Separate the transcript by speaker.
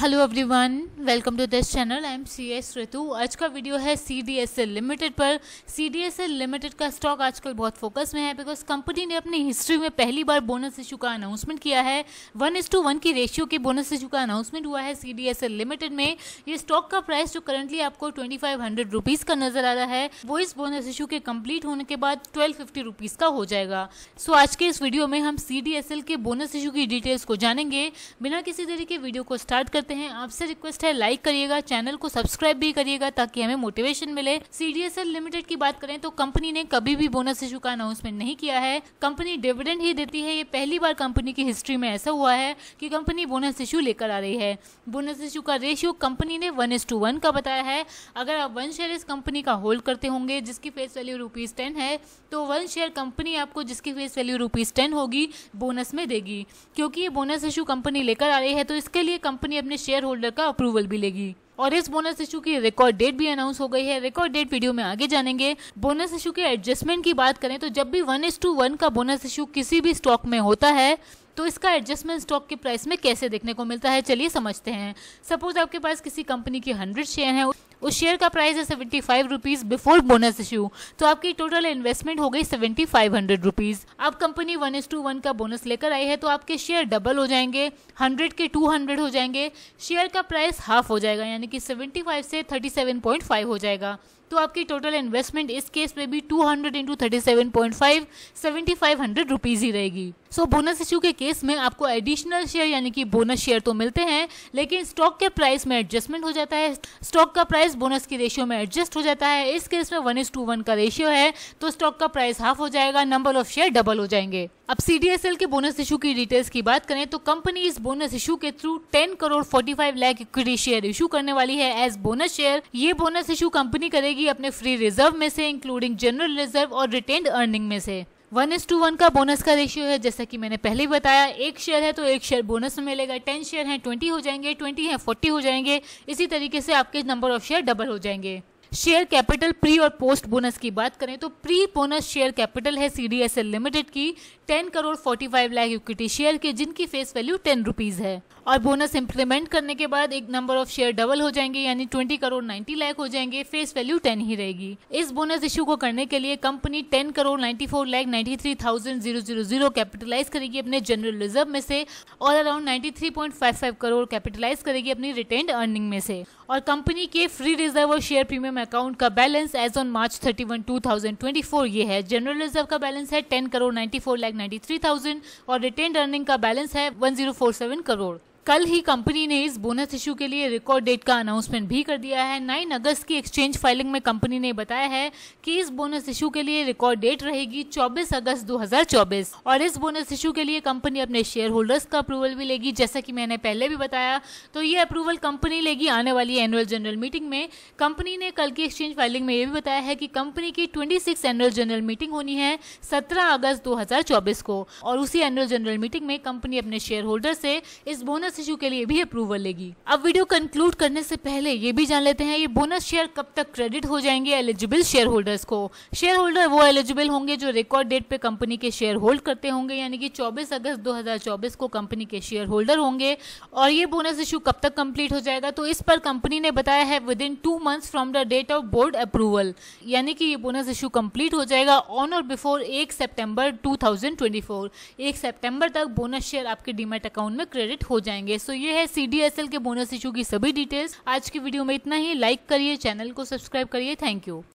Speaker 1: hello everyone welcome to this channel I am C S Ritu आज का video है C D S L limited पर C D S L limited का stock आजकल बहुत focus में है बिकॉज कंपनी ने अपनी हिस्ट्री में पहली बार बोनस इशू का अनाउंसमेंट किया है वन इज टू वन की रेशियो के बोनस इशू का अनाउंसमेंट हुआ है C D S L limited में ये स्टॉक का प्राइस जो करंटली आपको ट्वेंटी फाइव हंड्रेड रुपीज़ का नजर आ रहा है वो इस बोनस इशू के कम्प्लीट होने के बाद ट्वेल्व फिफ्टी रुपीज़ का हो जाएगा सो so, आज के इस वीडियो में हम सी डी एस एल के बोनस इशू की डिटेल्स को जानेंगे बिना किसी तरीके वीडियो को स्टार्ट करते हैं आपसे रिक्वेस्ट है लाइक करिएगा चैनल को सब्सक्राइब भी करिएगा ताकि हमें मोटिवेशन मिले सीडीएसएल लिमिटेड की बात करें तो कंपनी ने कभी भी बोनस इशू का अनाउंसमेंट नहीं किया है कंपनी डिविडेंड ही देती है ये पहली बार कंपनी की हिस्ट्री में ऐसा हुआ है कि कंपनी बोनस इशू लेकर आ रही है बोनस इशू का रेशियो कंपनी ने वन टू वन का बताया है अगर आप वन शेयर इस कंपनी का होल्ड करते होंगे जिसकी फेस वैल्यू रुपीज़ टेन है तो वन शेयर कंपनी आपको जिसकी फेस वैल्यू रुपीज़ टेन होगी बोनस में देगी क्योंकि ये बोनस इशू कंपनी लेकर आ रही है तो इसके लिए कंपनी अपने शेयर होल्डर का अप्रूवल भी लेगी और इस बोनस इशू की रिकॉर्ड डेट भी अनाउंस हो गई है रिकॉर्ड डेट वीडियो में आगे जानेंगे बोनस इशू के एडजस्टमेंट की बात करें तो जब भी वन इज टू वन का बोनस इशू किसी भी स्टॉक में होता है तो इसका एडजस्टमेंट स्टॉक के प्राइस में कैसे देखने को मिलता है चलिए समझते हैं सपोज आपके पास किसी कंपनी की हंड्रेड शेयर है उस शेयर का प्राइस है seventy five rupees before bonus issue तो आपकी टोटल इन्वेस्टमेंट हो गई सेवेंटी फाइव हंड्रेड रुपीज आप company one is to one का बोनस लेकर आई है तो आपके शेयर डबल हो जाएंगे हंड्रेड के टू हंड्रेड हो जाएंगे शेयर का प्राइस हाफ हो जाएगा यानी कि सेवेंटी फाइव से थर्टी सेवन पॉइंट फाइव हो जाएगा तो आपकी टोटल इन्वेस्टमेंट इस केस में भी two hundred into thirty seven point five seventy five hundred rupees ही रहेगी सो बोनस इशू के केस केस में आपको एडिशनल शेयर यानी कि बोनस शेयर तो मिलते हैं लेकिन स्टॉक के प्राइस में एडजस्टमेंट हो जाता है स्टॉक का प्राइस बोनस के रेशियो में एडजस्ट हो जाता है इस केस में वन इज टू वन का रेशियो है तो स्टॉक का प्राइस हाफ हो जाएगा नंबर ऑफ शेयर डबल हो जाएंगे अब एल के बोनस इशू की डिटेल्स की बात करें तो कंपनी इस बोनस इशू के through 10 crore 45 lakh equity share issue करने वाली है एज बोनस शेयर ये बोनस इशू कंपनी करेगी अपने फ्री रिजर्व में से इंक्लूडिंग जनरल रिजर्व और रिटेन्ड अर्निंग में से वन इज टू वन का बोनस का रेशियो है जैसा कि मैंने पहले ही बताया एक शेयर है तो एक शेयर बोनस में मिलेगा टेन शेयर हैं ट्वेंटी हो जाएंगे ट्वेंटी हैं फोर्टी हो जाएंगे इसी तरीके से आपके नंबर ऑफ शेयर डबल हो जाएंगे शेयर कैपिटल प्री और पोस्ट बोनस की बात करें तो प्री बोनस शेयर कैपिटल है C D S L limited की ten crore forty five lakh equity share के जिनकी फेस वैल्यू टेन रुपीज़ है और बोनस इंप्लीमेंट करने के बाद एक नंबर ऑफ शेयर डबल हो जाएंगे यानी ट्वेंटी करोड़ नाइन्टी लाख हो जाएंगे फेस वैल्यू टेन ही रहेगी इस बोनस इशू को करने के लिए company ten crore ninety four lakh ninety three thousand zero zero zero capitalise करेगी अपने जनरल रिजर्व में से और around ninety three point five five crore capitalise करेगी अपनी रिटेन अर्निंग में से और कंपनी के फ्री रिजर्व और शेयर प्रीमियम अकाउंट का बैलेंस एज ऑन मार्च 31 2024 ये है जनरल रिजर्व का बैलेंस है 10 करोड़ 94 लाख 93 थाउजेंड और रिटेन अर्निंग का बैलेंस है 1047 करोड़ कल ही कंपनी ने इस बोनस इशू के लिए रिकॉर्ड डेट का अनाउंसमेंट भी कर दिया है नाइन अगस्त की एक्सचेंज फाइलिंग में कंपनी ने बताया है कि इस बोनस इशू के लिए रिकॉर्ड डेट रहेगी 24 अगस्त 2024 और इस बोनस इशू के लिए कंपनी अपने शेयर होल्डर्स का अप्रूवल भी लेगी जैसा कि मैंने पहले भी बताया तो ये अप्रूवल कंपनी लेगी आने वाली एनुअल जनरल मीटिंग में कंपनी ने कल की एक्सचेंज फाइलिंग में यह भी बताया है कि कंपनी की ट्वेंटी एनुअल जनरल मीटिंग होनी है सत्रह अगस्त दो को और उसी एनुअल जनरल मीटिंग में कंपनी अपने शेयर होल्डर से इस बोनस इशू के लिए भी अप्रूवल लेगी अब वीडियो कंक्लूड करने से पहले ये भी जान लेते हैं ये बोनस शेयर कब तक क्रेडिट हो जाएंगे एलिजिबल शेयर होल्डर्स को शेयर होल्डर वो एलिजिबल होंगे जो रिकॉर्ड डेट पे कंपनी के शेयर होल्ड करते होंगे यानी कि 24 अगस्त 2024 को कंपनी के शेयर होल्डर होंगे और ये बोनस इशू कब तक कंप्लीट हो जाएगा तो इस पर कंपनी ने बताया है within two month from the date of board approval यानी कि ये बोनस इशू कंप्लीट हो जाएगा ऑन और बिफोर एक सेप्टेम्बर टू थाउजेंड एक सेप्टेम्बर तक बोनस शेयर आपके डीमेट अकाउंट में क्रेडिट हो जाएंगे जाएंगे सो ये है सी के बोनस इशू की सभी डिटेल्स आज की वीडियो में इतना ही लाइक करिए चैनल को सब्सक्राइब करिए थैंक यू